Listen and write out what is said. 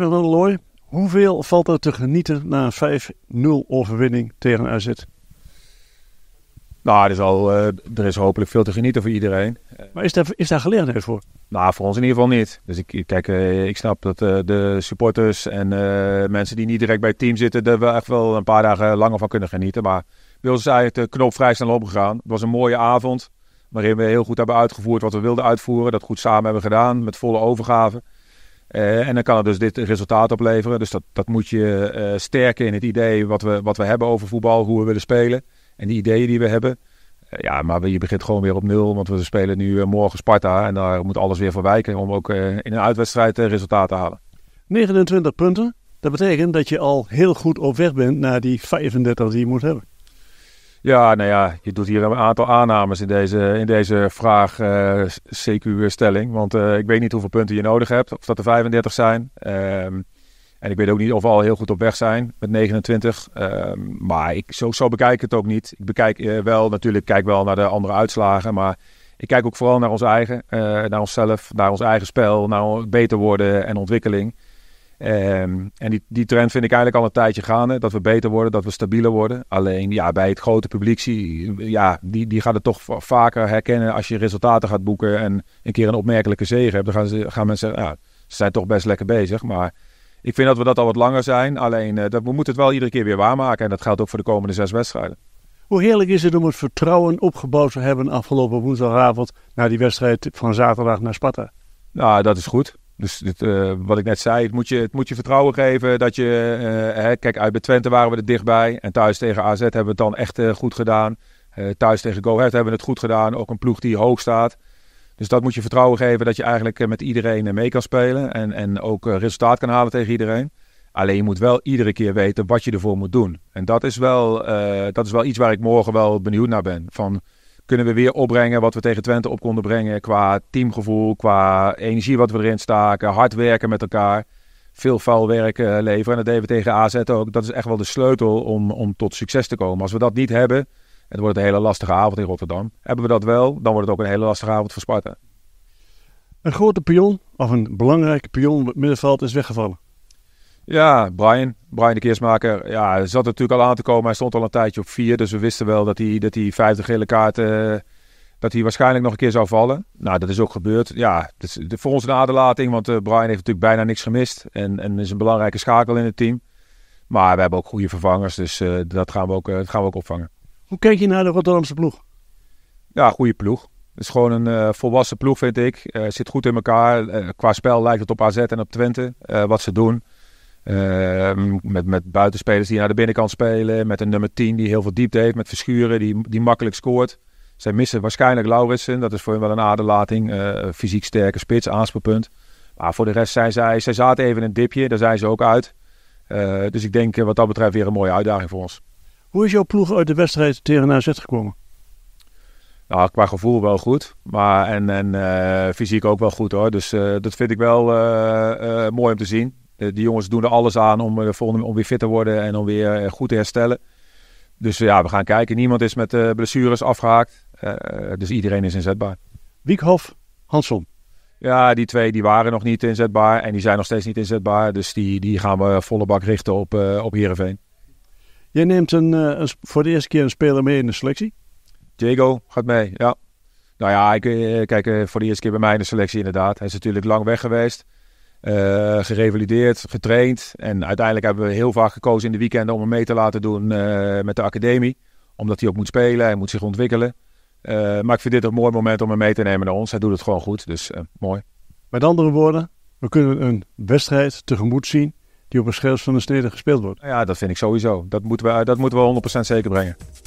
een looi. hoeveel valt er te genieten na een 5-0 overwinning tegen AZ? Nou, er is, al, eh, er is hopelijk veel te genieten voor iedereen. Maar is daar, is daar gelegenheid voor? Nou, voor ons in ieder geval niet. Dus ik, kijk, eh, ik snap dat eh, de supporters en mensen die niet direct bij het team zitten, daar wel echt wel een paar dagen langer van kunnen genieten. Maar wil ons is eigenlijk de knop vrij snel opgegaan. Het was een mooie avond, waarin we heel goed hebben uitgevoerd wat we wilden uitvoeren. Dat goed samen hebben gedaan, met volle overgave. Eh, en dan kan het dus dit resultaat opleveren. Dus dat, dat moet je eh, sterken in het idee wat we, wat we hebben over voetbal, hoe we willen spelen. En die ideeën die we hebben. Eh, ja, maar je begint gewoon weer op nul, want we spelen nu morgen Sparta. En daar moet alles weer voor wijken om ook in een uitwedstrijd resultaat te halen. 29 punten, dat betekent dat je al heel goed op weg bent naar die 35 die je moet hebben. Ja, nou ja, je doet hier een aantal aannames in deze, in deze vraag eh, CQ-stelling. Want eh, ik weet niet hoeveel punten je nodig hebt, of dat er 35 zijn. Ehm, en ik weet ook niet of we al heel goed op weg zijn met 29. Ehm, maar ik, zo, zo bekijk ik het ook niet. Ik bekijk eh, wel, natuurlijk kijk wel naar de andere uitslagen. Maar ik kijk ook vooral naar ons eigen, naar onszelf, naar ons eigen spel, naar beter worden en ontwikkeling. Ehm, en die, die trend vind ik eigenlijk al een tijdje gaande. Dat we beter worden, dat we stabieler worden. Alleen ja, bij het grote publiek zie, ja, die, die gaat het toch vaker herkennen als je resultaten gaat boeken en een keer een opmerkelijke zege hebt. Dan gaan, ze, gaan mensen zeggen, nou, ze zijn toch best lekker bezig. Maar ik vind dat we dat al wat langer zijn. Alleen eh, dat, we moeten het wel iedere keer weer waarmaken. En dat geldt ook voor de komende zes wedstrijden. Hoe heerlijk is het om het vertrouwen opgebouwd te hebben afgelopen woensdagavond... na die wedstrijd van zaterdag naar Sparta? Nou, dat is goed. Dus dit, eh, wat ik net zei, het moet je, het moet je vertrouwen geven dat je... Eh, hè, kijk, uit bij Twente waren we er dichtbij. En thuis tegen AZ hebben we het dan echt eh, goed gedaan. thuis tegen Go Ahead hebben we het goed gedaan. Ook een ploeg die hoog staat. Dus dat moet je vertrouwen geven dat je eigenlijk met iedereen mee kan spelen. En, en ook resultaat kan halen tegen iedereen. Alleen je moet wel iedere keer weten wat je ervoor moet doen. En dat is wel, dat is wel iets waar ik morgen wel benieuwd naar ben. Van kunnen we weer opbrengen wat we tegen Twente op konden brengen. Qua teamgevoel, qua energie wat we erin staken, hard werken met elkaar. Veel vuil eh, leveren. En dat deden we tegen AZ ook. Dat is echt wel de sleutel om, om tot succes te komen. Als we dat niet hebben, het wordt een hele lastige avond in Rotterdam. Hebben we dat wel, dan wordt het ook een hele lastige avond voor Sparta. Een grote pion, of een belangrijke pion in het middenveld, is weggevallen. Ja, Brian. Brian de Keersmaker ja, zat natuurlijk al aan te komen. Hij stond al een tijdje op vier. Dus we wisten wel dat hij, dat hij 50 gele kaarten... Eh, dat hij waarschijnlijk nog een keer zou vallen. Nou, dat is ook gebeurd. Ja, voor ons een aderlating. Want eh, Brian heeft natuurlijk bijna niks gemist. En, en is een belangrijke schakel in het team. Maar we hebben ook goede vervangers. Dus eh, dat, gaan we ook, dat gaan we ook opvangen. Hoe kijk je naar de Rotterdamse ploeg? Ja, goede ploeg. Het is gewoon een volwassen ploeg, vind ik. Uh, zit goed in elkaar. qua spel lijkt het op AZ en op Twente, wat ze doen. Ehm, met, met buitenspelers die naar de binnenkant spelen. Met een nummer 10 die heel veel diepte heeft. Met Verschuren die, die makkelijk scoort. Zij missen waarschijnlijk Lauritsen. Dat is voor hem wel een aderlating. Uh, fysiek sterke spits, aanspelpunt. Maar voor de rest zijn zij... Zij zaten even in een dipje. Daar zijn ze ook uit. Eh, dus ik denk eh, wat dat betreft weer een mooie uitdaging voor ons. Hoe is jouw ploeg uit de wedstrijd tegen AZ gekomen? Nou, qua gevoel wel goed. Maar, en en fysiek ook wel goed hoor. Dus dat vind ik wel mooi om te zien de, eh, die jongens doen er alles aan om, eh, om weer fit te worden en om weer eh, goed te herstellen. Dus ja, we gaan kijken. Niemand is met blessures afgehaakt. dus iedereen is inzetbaar. Wiekhof, Hansom. Ja, die twee die waren nog niet inzetbaar. En die zijn nog steeds niet inzetbaar. Dus die, die gaan we volle bak richten op, uh, op Heerenveen. Jij neemt een, een, voor de eerste keer een speler mee in de selectie? Diego gaat mee, ja. Nou ja, ik, kijk, voor de eerste keer bij mij in de selectie inderdaad. Hij is natuurlijk lang weg geweest. Uh, gerevalideerd, getraind. En uiteindelijk hebben we heel vaak gekozen in de weekenden om hem mee te laten doen eh, met de academie. Omdat hij ook moet spelen en moet zich ontwikkelen. Eh, maar ik vind dit een mooi moment om hem mee te nemen naar ons. Hij doet het gewoon goed, dus mooi. Met andere woorden, we kunnen een wedstrijd tegemoet zien die op een schils van de steden gespeeld wordt. Nou ja, dat vind ik sowieso. Dat moeten we, dat moeten we 100% zeker brengen.